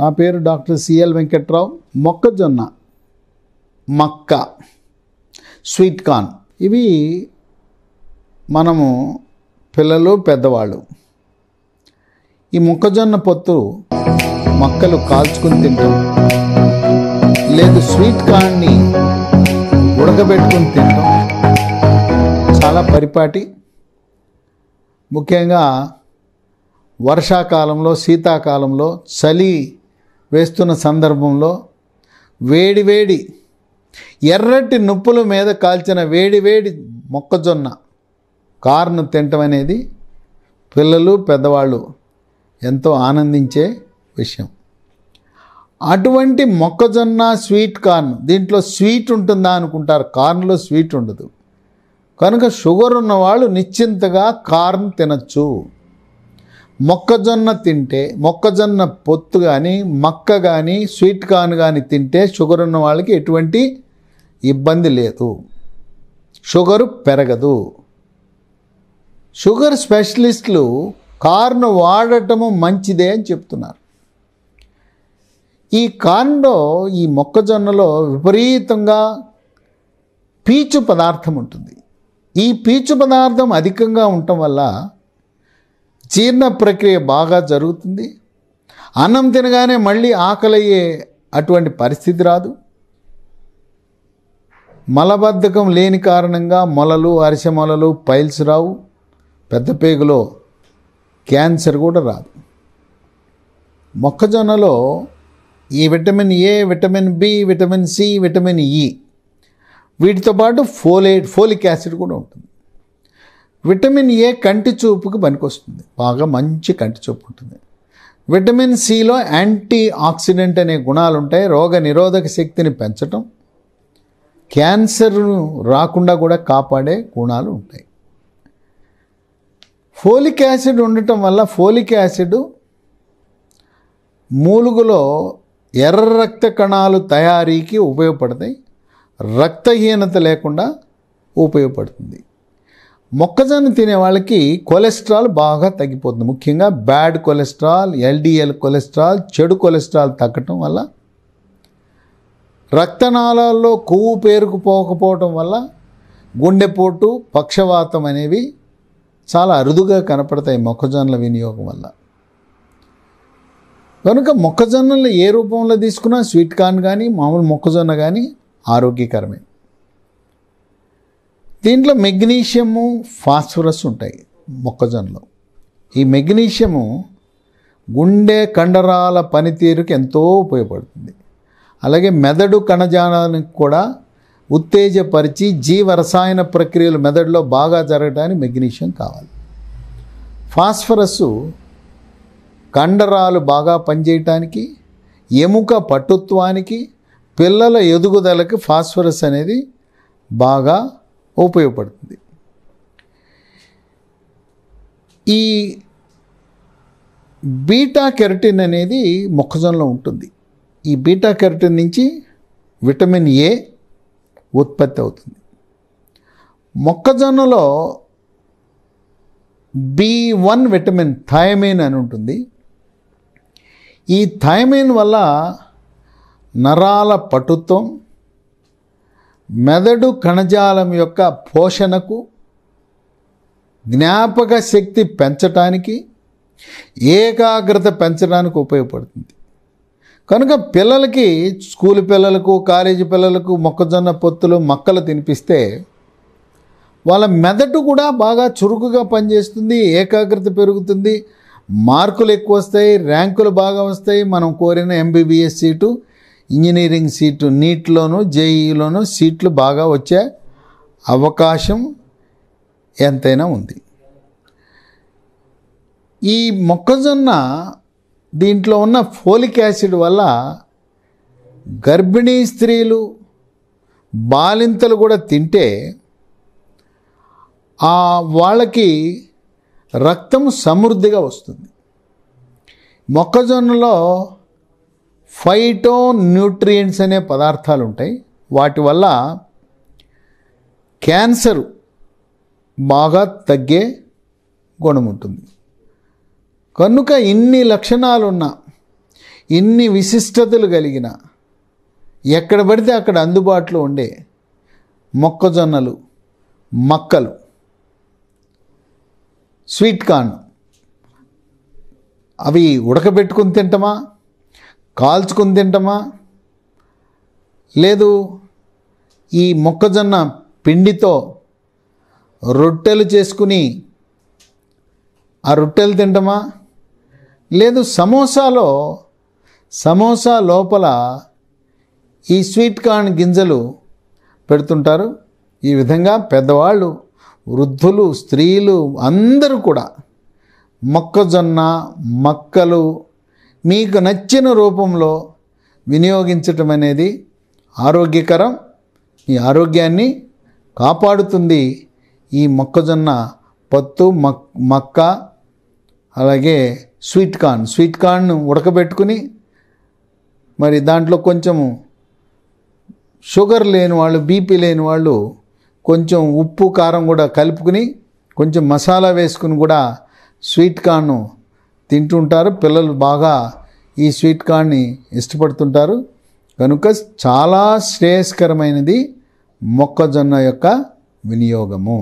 నా పేరు doctor CL Venkatrao మొక్కజొన్న మక్క స్వీట్ కార్న్ ఇవి మనము పిల్లలు పెద్దవాళ్ళు ఈ మొక్కజొన్న పొత్తు మొక్కలు కాల్చుకుని తింటాం లేదు స్వీట్ కార్న్ని ఉడకబెట్టుకుని తింటాం చాలా పరిపాటి ముఖ్యంగా వర్షాకాలంలో శీతాకాలంలో చలి వేస్తున్న సందర్భంలో వేడివేడి ఎర్రటి నుప్పుల మీద కాల్చిన వేడివేడి మొక్కజొన్న కారును తినటం అనేది పిల్లలు పెద్దవాళ్ళు ఎంతో ఆనందించే విషయం అటువంటి మొక్కజొన్న స్వీట్ కార్న్ దీంట్లో స్వీట్ ఉంటుందా అనుకుంటారు కార్న్లో స్వీట్ ఉండదు కనుక షుగర్ ఉన్నవాళ్ళు నిశ్చింతగా కార్న్ తినచ్చు మొక్కజొన్న తింటే మొక్కజొన్న పొత్తు కానీ మక్క కానీ స్వీట్ కార్న్ కానీ తింటే షుగర్ ఉన్న వాళ్ళకి ఎటువంటి ఇబ్బంది లేదు షుగరు పెరగదు షుగర్ స్పెషలిస్టులు కార్న్ వాడటము మంచిదే అని చెప్తున్నారు ఈ కార్న్లో ఈ మొక్కజొన్నలో విపరీతంగా పీచు పదార్థం ఉంటుంది ఈ పీచు పదార్థం అధికంగా ఉండటం వల్ల జీర్ణ ప్రక్రియ బాగా జరుగుతుంది అన్నం తినగానే మళ్ళీ ఆకలయ్యే అటువంటి పరిస్థితి రాదు మలబద్ధకం లేని కారణంగా మొలలు మొలలు పైల్స్ రావు పెద్ద పేగులో క్యాన్సర్ కూడా రాదు మొక్కజొన్నలో ఈ vitamin A vitamin B vitamin C vitamin E వీటితో పాటు ఫోలే ఫోలిక్ యాసిడ్ కూడా ఉంటుంది విటమిన్ ఏ కంటి చూపుకు పనికొస్తుంది బాగా మంచి కంటి చూపు ఉంటుంది విటమిన్ సిలో యాంటీ ఆక్సిడెంట్ అనే గుణాలు ఉంటాయి రోగ నిరోధక శక్తిని పెంచటం క్యాన్సర్ను రాకుండా కూడా కాపాడే గుణాలు ఉంటాయి ఫోలిక్ యాసిడ్ ఉండటం వల్ల ఫోలిక్ యాసిడ్ మూలుగులో ఎర్ర రక్త కణాలు తయారీకి ఉపయోగపడతాయి రక్తహీనత లేకుండా ఉపయోగపడుతుంది మొక్కజొన్న తినే వాళ్ళకి కొలెస్ట్రాల్ బాగా తగ్గిపోతుంది ముఖ్యంగా బ్యాడ్ కొలెస్ట్రాల్ ఎల్డిఎల్ కొలెస్ట్రాల్ చెడు కొలెస్ట్రాల్ తగ్గటం వల్ల రక్తనాళాల్లో కొవ్వు పేరుకుపోకపోవటం వల్ల గుండెపోటు పక్షవాతం అనేవి చాలా అరుదుగా కనపడతాయి మొక్కజొన్నల వినియోగం వల్ల కనుక మొక్కజొన్నలు ఏ రూపంలో తీసుకున్నా స్వీట్ కార్న్ కానీ మామూలు మొక్కజొన్న కానీ ఆరోగ్యకరమే దీంట్లో మెగ్నీషియము ఫాస్ఫరస్ ఉంటాయి మొక్కజొన్నలో ఈ మెగ్నీషియము గుండె కండరాల పనితీరుకి ఎంతో ఉపయోగపడుతుంది అలాగే మెదడు కణజాలానికి కూడా ఉత్తేజపరిచి జీవ రసాయన ప్రక్రియలు మెదడులో బాగా జరగడానికి మెగ్నీషియం కావాలి ఫాస్ఫరస్ కండరాలు బాగా పనిచేయటానికి ఎముక పటుత్వానికి పిల్లల ఎదుగుదలకి ఫాస్ఫరస్ అనేది బాగా ఉపయోగపడుతుంది ఈ బీటా కెరటిన్ అనేది మొక్కజొన్నలో ఉంటుంది ఈ బీటా కెరటిన్ నుంచి విటమిన్ ఏ ఉత్పత్తి అవుతుంది మొక్కజొన్నలో బి వన్ విటమిన్ థయమైన్ అని ఉంటుంది ఈ థైమైన్ వల్ల నరాల పటుత్వం మెదడు కణజాలం యొక్క పోషణకు జ్ఞాపక శక్తి పెంచటానికి ఏకాగ్రత పెంచడానికి ఉపయోగపడుతుంది కనుక పిల్లలకి స్కూల్ పిల్లలకు కాలేజీ పిల్లలకు మొక్కజొన్న పొత్తులు మొక్కలు తినిపిస్తే వాళ్ళ మెదడు కూడా బాగా చురుకుగా పనిచేస్తుంది ఏకాగ్రత పెరుగుతుంది మార్కులు ఎక్కువ వస్తాయి ర్యాంకులు బాగా వస్తాయి మనం కోరిన ఎంబీబీఎస్ సీటు ఇంజనీరింగ్ సీటు నీట్లోనూ జేఈలోనూ సీట్లు బాగా వచ్చే అవకాశం ఎంతైనా ఉంది ఈ మొక్కజొన్న దీంట్లో ఉన్న ఫోలిక్ యాసిడ్ వల్ల గర్భిణీ స్త్రీలు బాలింతలు కూడా తింటే ఆ వాళ్ళకి రక్తం సమృద్ధిగా వస్తుంది మొక్కజొన్నలో ఫైటో న్యూట్రియంట్స్ అనే పదార్థాలు ఉంటాయి వాటి వల్ల క్యాన్సర్ బాగా తగ్గే గుణం ఉంటుంది కనుక ఇన్ని లక్షణాలున్న ఇన్ని విశిష్టతలు కలిగిన ఎక్కడ పడితే అక్కడ అందుబాటులో ఉండే మొక్కజొన్నలు మక్కలు స్వీట్ కార్న్ అవి ఉడకబెట్టుకుని తింటామా కాల్చుకుని తింటామా లేదు ఈ మొక్కజొన్న పిండితో రొట్టెలు చేసుకుని ఆ రొట్టెలు తింటామా లేదు సమోసాలో సమోసా లోపల ఈ స్వీట్ కార్న్ గింజలు పెడుతుంటారు ఈ విధంగా పెద్దవాళ్ళు వృద్ధులు స్త్రీలు అందరూ కూడా మొక్కజొన్న మక్కలు మీకు నచ్చిన రూపంలో వినియోగించటం అనేది ఆరోగ్యకరం మీ ఆరోగ్యాన్ని కాపాడుతుంది ఈ మొక్కజొన్న పత్తు మక్ మక్క అలాగే స్వీట్ కార్న్ స్వీట్ కార్న్ ఉడకబెట్టుకుని మరి దాంట్లో కొంచెము షుగర్ లేని వాళ్ళు బీపీ లేని వాళ్ళు కొంచెం ఉప్పు కారం కూడా కలుపుకుని కొంచెం మసాలా వేసుకుని కూడా స్వీట్ కార్ను తింటుంటారు పిల్లలు బాగా ఈ స్వీట్ కార్న్ని ఇష్టపడుతుంటారు కనుక చాలా శ్రేయస్కరమైనది మొక్కజొన్న యొక్క వినియోగము